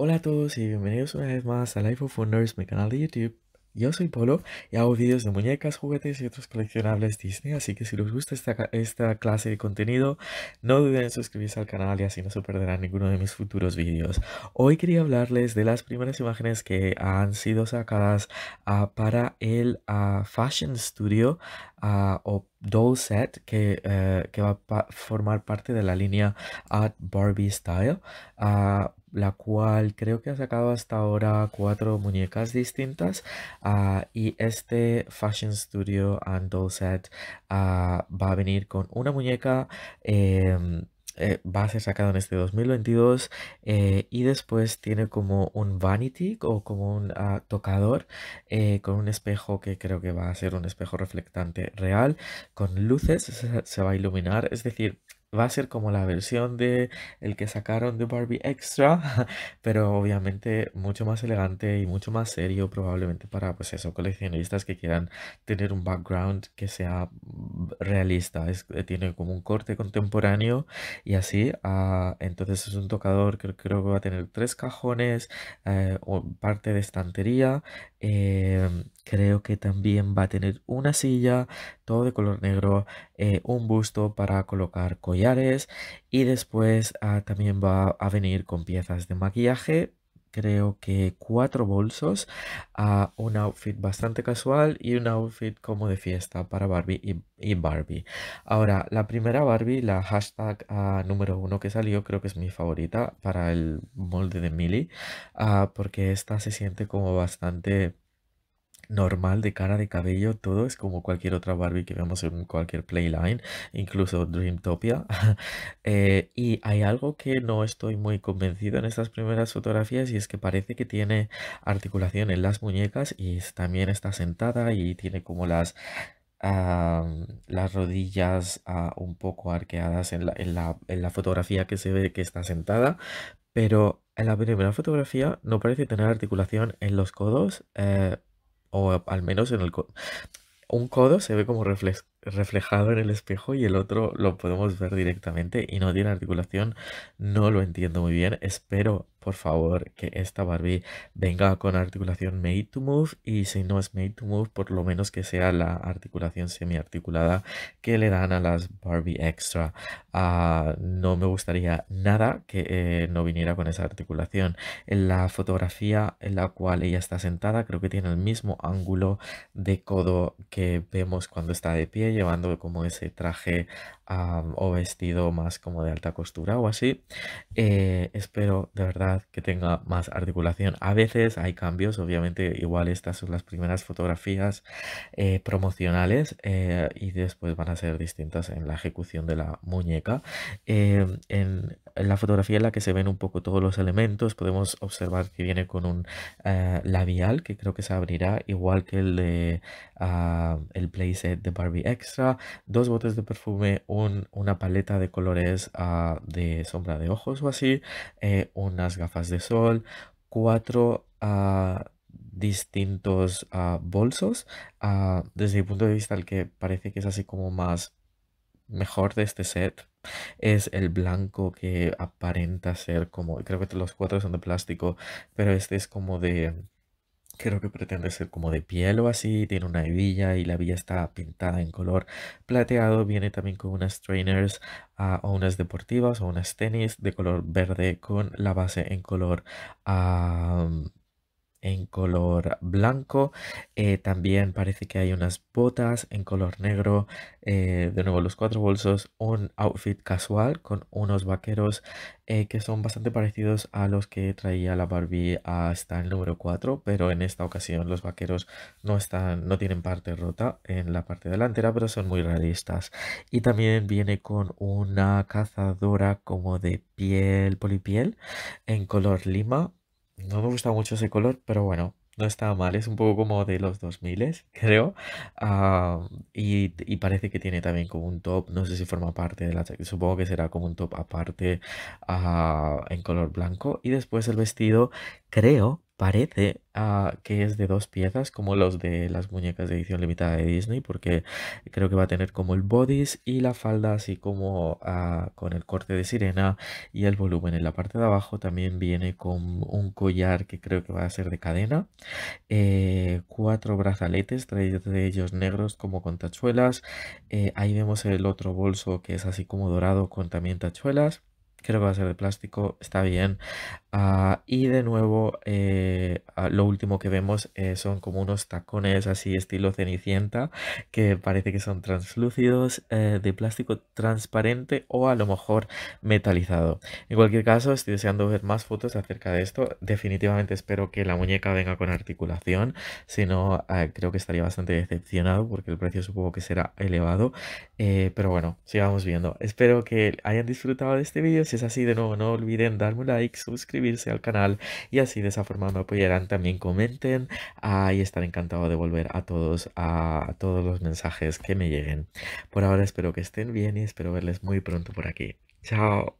Hola a todos y bienvenidos una vez más a Life of Wonders, mi canal de YouTube. Yo soy Polo y hago vídeos de muñecas, juguetes y otros coleccionables Disney, así que si les gusta esta, esta clase de contenido, no duden en suscribirse al canal y así no se perderán ninguno de mis futuros vídeos. Hoy quería hablarles de las primeras imágenes que han sido sacadas ah, para el ah, Fashion Studio ah, o doll set que, eh, va a formar parte de la línea At Barbie Style, ah, la cual creo que ha sacado hasta ahora cuatro muñecas distintas ah, y este Fashion Studio and Doll Set ah, va a venir con una muñeca. Em, eh, va a ser sacado en este 2022 eh, y después tiene como un vanity o como un ah, tocador eh, con un espejo que creo que va a ser un espejo reflectante real con luces se va a iluminar es decir va a ser como la versión de el que sacaron de Barbie Extra, pero obviamente mucho más elegante y mucho más serio probablemente para pues esos coleccionistas que quieran tener un background que sea realista, es, eh, tiene como un corte contemporáneo y así, ah, entonces es un tocador que creo que va a tener tres cajones, eh, o parte de estantería em, Creo que también va a tener una silla, todo de color negro, eh, un busto para colocar collares y después ah, también va a venir con piezas de maquillaje creo que cuatro bolsos, ah, un outfit bastante casual y un outfit como de fiesta para Barbie y, Barbie. Ahora, la primera Barbie, la hashtag ah, número uno que salió, creo que es mi favorita para el molde de Millie, porque esta se siente como bastante normal de cara de cabello, todo es como cualquier otra Barbie que vemos en cualquier Playline, incluso Dreamtopia. Eh, y hay algo que no estoy muy convencido en estas primeras fotografías y es que parece que tiene articulación en las muñecas y también está sentada y tiene como las las rodillas ah, un poco arqueadas en la, fotografía que se ve que está sentada, pero en la primera fotografía no parece tener articulación en los codos, eh, o al menos en el codo. Un codo se ve como reflejado en el espejo y el otro lo podemos ver directamente y no tiene articulación. No lo entiendo muy bien. Espero por favor, que esta Barbie venga con articulación made to move y si no es made to move, por lo menos que sea la articulación semi-articulada que le dan a las Barbie extra. Ah, no me gustaría nada que eh, no viniera con esa articulación. En la fotografía en la cual ella está sentada, creo que tiene el mismo ángulo de codo que vemos cuando está de pie, llevando como ese traje ah, o vestido más como de alta costura o así. Eh, espero de verdad que tenga más articulación. A veces hay cambios, obviamente igual estas son las primeras fotografías eh, promocionales eh, y después van a ser distintas en la ejecución de la muñeca. Eh, en la fotografía en la que se ven un poco todos los elementos podemos observar que viene con un labial que creo que se abrirá igual que el de ah, el playset de Barbie Extra, dos botes de perfume, una paleta de colores ah, de sombra de ojos o así, unas gafas de sol, cuatro ah, distintos ah, bolsos. Ah, desde mi punto de vista el que parece que es así como más mejor de este set es el blanco que aparenta ser como, creo que los cuatro son de plástico, pero este es como de creo que pretende ser como de piel o así, tiene una hebilla y la hebilla está pintada en color plateado, viene también con unas trainers ah, o unas deportivas o unas tenis de color verde con la base en color ah, en color blanco. Eh, también parece que hay unas botas en color negro. Eh, de nuevo, los cuatro bolsos. Un outfit casual con unos vaqueros eh, que son bastante parecidos a los que traía la Barbie hasta el número 4. Pero en esta ocasión los vaqueros no, están, no tienen parte rota en la parte delantera, pero son muy realistas. Y también viene con una cazadora como de piel, polipiel, en color lima no me gusta mucho ese color, pero bueno, no está mal. Es un poco como de los 2000, creo. y, parece que tiene también como un top, no sé si forma parte de la... Supongo que será como un top aparte ah, en color blanco. Y después el vestido, creo Parece ah, que es de dos piezas, como los de las muñecas de edición limitada de Disney, porque creo que va a tener como el bodice y la falda, así como ah, con el corte de sirena y el volumen en la parte de abajo. También viene con un collar que creo que va a ser de cadena, eh, cuatro brazaletes, tres de ellos negros como con tachuelas. Eh, ahí vemos el otro bolso que es así como dorado con también tachuelas. Creo que va a ser de plástico, está bien. Ah, y de nuevo, eh, lo último que vemos eh, son como unos tacones así estilo cenicienta, que parece que son translúcidos, eh, de plástico transparente o a lo mejor metalizado. En cualquier caso, estoy deseando ver más fotos acerca de esto. Definitivamente espero que la muñeca venga con articulación, si no, ah, creo que estaría bastante decepcionado porque el precio supongo que será elevado. pero bueno, sigamos viendo. Espero que hayan disfrutado de este vídeo. Si es así, de nuevo, no olviden darme un like, suscribirse al canal y así de esa forma me apoyarán. También comenten y estaré encantado de volver a todos, a todos los mensajes que me lleguen. Por ahora espero que estén bien y espero verles muy pronto por aquí. Chao.